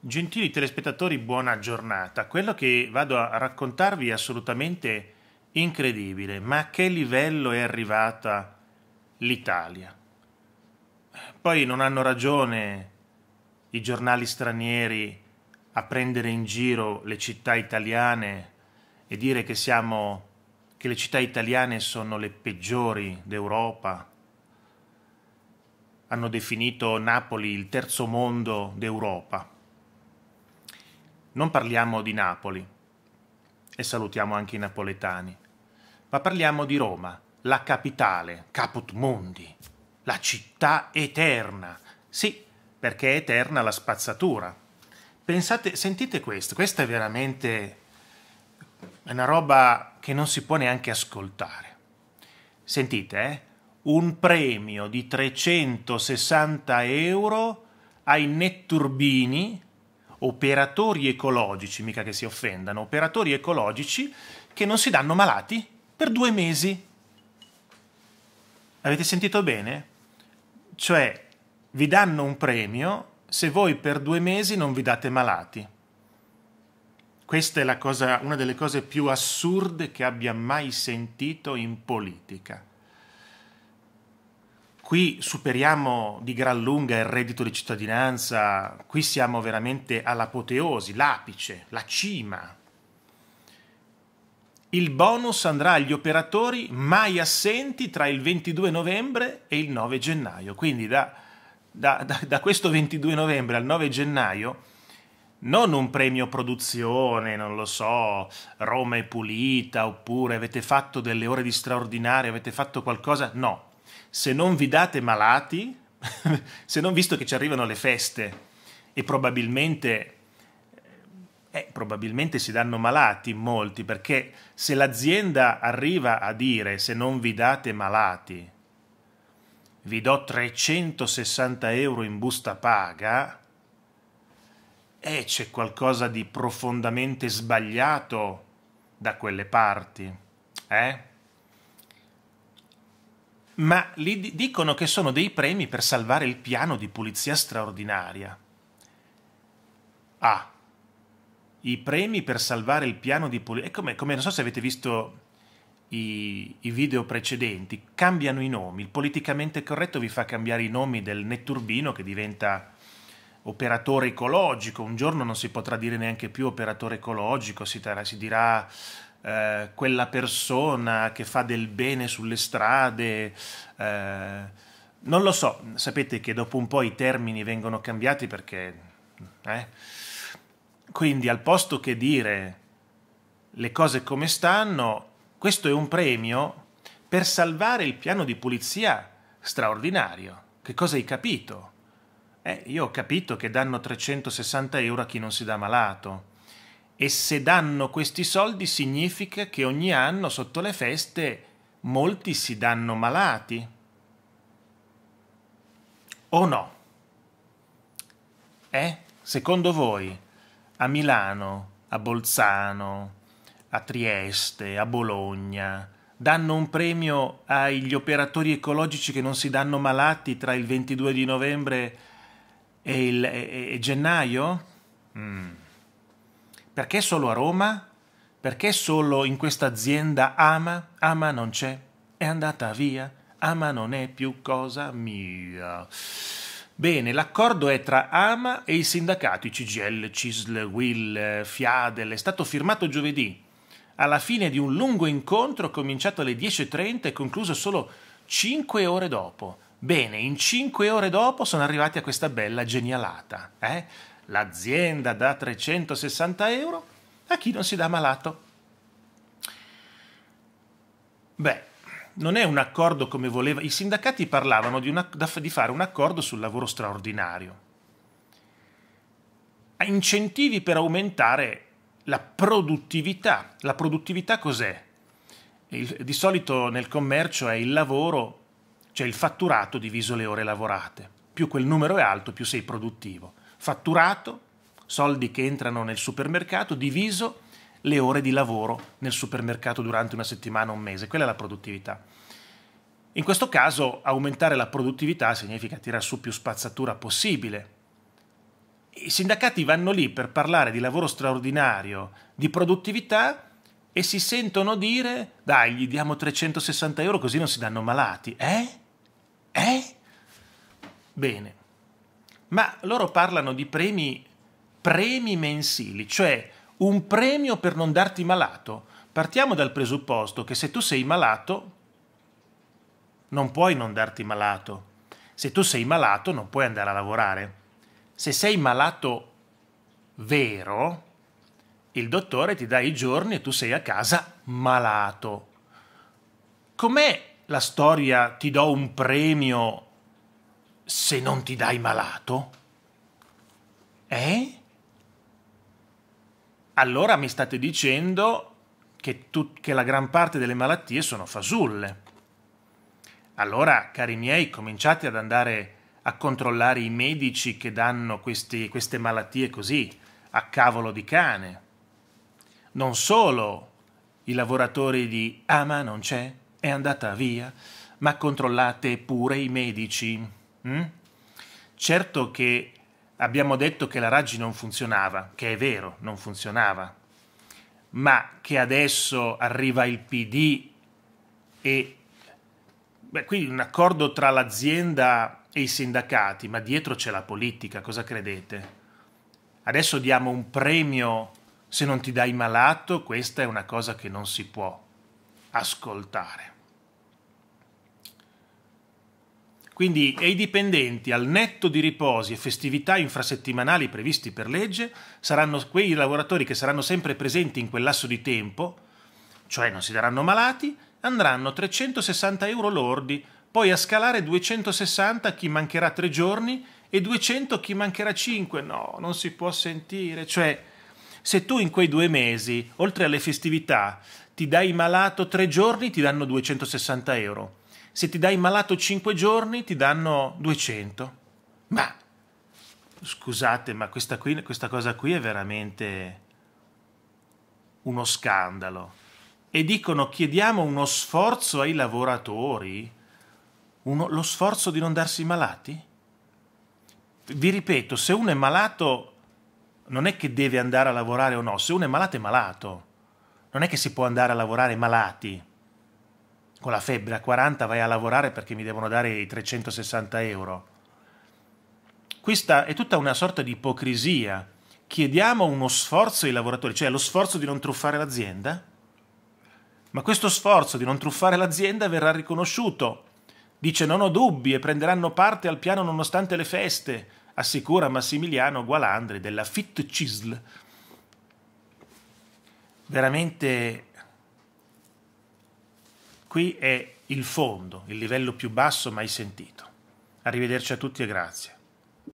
Gentili telespettatori, buona giornata. Quello che vado a raccontarvi è assolutamente incredibile, ma a che livello è arrivata l'Italia? Poi non hanno ragione i giornali stranieri a prendere in giro le città italiane e dire che siamo che le città italiane sono le peggiori d'Europa. Hanno definito Napoli il terzo mondo d'Europa non parliamo di Napoli e salutiamo anche i napoletani, ma parliamo di Roma, la capitale, caput mundi, la città eterna. Sì, perché è eterna la spazzatura. Pensate, sentite questo, questa è veramente una roba che non si può neanche ascoltare. Sentite, eh? Un premio di 360 euro ai netturbini operatori ecologici, mica che si offendano, operatori ecologici che non si danno malati per due mesi. Avete sentito bene? Cioè, vi danno un premio se voi per due mesi non vi date malati. Questa è cosa, una delle cose più assurde che abbia mai sentito in politica qui superiamo di gran lunga il reddito di cittadinanza, qui siamo veramente all'apoteosi, l'apice, la cima. Il bonus andrà agli operatori mai assenti tra il 22 novembre e il 9 gennaio, quindi da, da, da, da questo 22 novembre al 9 gennaio non un premio produzione, non lo so, Roma è pulita oppure avete fatto delle ore di straordinario, avete fatto qualcosa, no, se non vi date malati, se non visto che ci arrivano le feste e probabilmente, eh, eh, probabilmente si danno malati molti, perché se l'azienda arriva a dire se non vi date malati, vi do 360 euro in busta paga, e eh, c'è qualcosa di profondamente sbagliato da quelle parti. Eh? ma li dicono che sono dei premi per salvare il piano di pulizia straordinaria. Ah, i premi per salvare il piano di pulizia. Come, come, non so se avete visto i, i, video precedenti, cambiano i nomi. Il politicamente corretto vi fa cambiare i nomi del netturbino che diventa operatore ecologico. Un giorno non si potrà dire neanche più operatore ecologico, si, si dirà eh, quella persona che fa del bene sulle strade. Eh, non lo so, sapete che dopo un po' i termini vengono cambiati perché... Eh? Quindi al posto che dire le cose come stanno, questo è un premio per salvare il piano di pulizia straordinario. Che cosa hai capito? Eh, io ho capito che danno 360 euro a chi non si dà malato e se danno questi soldi significa che ogni anno sotto le feste molti si danno malati. O no? Eh? Secondo voi a Milano, a Bolzano, a Trieste, a Bologna danno un premio agli operatori ecologici che non si danno malati tra il 22 di novembre e, il, e, e gennaio? Mm. Perché solo a Roma? Perché solo in questa azienda ama? Ama non c'è, è andata via, ama non è più cosa mia. Bene, l'accordo è tra AMA e i sindacati CGL, CISL, WIL, FIADEL, è stato firmato giovedì, alla fine di un lungo incontro cominciato alle 10.30 e concluso solo 5 ore dopo. Bene, in 5 ore dopo sono arrivati a questa bella genialata. Eh? l'azienda dà 360 euro a chi non si dà malato. Beh, non è un accordo come voleva. I sindacati parlavano di, una, di fare un accordo sul lavoro straordinario. Incentivi per aumentare la produttività. La produttività cos'è? Il, di solito nel commercio è il lavoro, cioè il fatturato diviso le ore lavorate. Più quel numero è alto, più sei produttivo fatturato, soldi che entrano nel supermercato, diviso le ore di lavoro nel supermercato durante una settimana o un mese. Quella è la produttività. In questo caso aumentare la produttività significa tirare su più spazzatura possibile. I sindacati vanno lì per parlare di lavoro straordinario, di produttività e si sentono dire dai gli diamo 360 euro così non si danno malati. Eh? Eh? Bene ma loro parlano di premi, premi mensili, cioè un premio per non darti malato. Partiamo dal presupposto che se tu sei malato, non puoi non darti malato. Se tu sei malato, non puoi andare a lavorare. Se sei malato vero, il dottore ti dà i giorni e tu sei a casa malato. Com'è la storia ti do un premio se non ti dai malato? Eh? Allora mi state dicendo che, tu, che la gran parte delle malattie sono fasulle. Allora, cari miei, cominciate ad andare a controllare i medici che danno questi, queste malattie così, a cavolo di cane. Non solo i lavoratori di Ama ah, non c'è, è andata via, ma controllate pure i medici. Mm? Certo che abbiamo detto che la Raggi non funzionava, che è vero, non funzionava, ma che adesso arriva il PD e beh, qui un accordo tra l'azienda e i sindacati, ma dietro c'è la politica, cosa credete? Adesso diamo un premio se non ti dai malato, questa è una cosa che non si può ascoltare. Quindi i dipendenti, al netto di riposi e festività infrasettimanali previsti per legge, saranno quei lavoratori che saranno sempre presenti in quel lasso di tempo, cioè non si daranno malati, andranno 360 euro lordi, poi a scalare 260 chi mancherà tre giorni e 200 chi mancherà cinque. No, non si può sentire. Cioè, se tu in quei due mesi, oltre alle festività, ti dai malato tre giorni, ti danno 260 euro se ti dai malato 5 giorni ti danno 200. Ma scusate, ma questa, qui, questa cosa qui è veramente uno scandalo. E dicono chiediamo uno sforzo ai lavoratori, uno, lo sforzo di non darsi malati? Vi ripeto, se uno è malato non è che deve andare a lavorare o no, se uno è malato è malato, non è che si può andare a lavorare malati con la febbre a 40 vai a lavorare perché mi devono dare i 360 euro. Questa è tutta una sorta di ipocrisia. Chiediamo uno sforzo ai lavoratori, cioè lo sforzo di non truffare l'azienda, ma questo sforzo di non truffare l'azienda verrà riconosciuto. Dice non ho dubbi e prenderanno parte al piano nonostante le feste, assicura Massimiliano Gualandri della FIT CISL. Veramente Qui è il fondo, il livello più basso mai sentito. Arrivederci a tutti e grazie.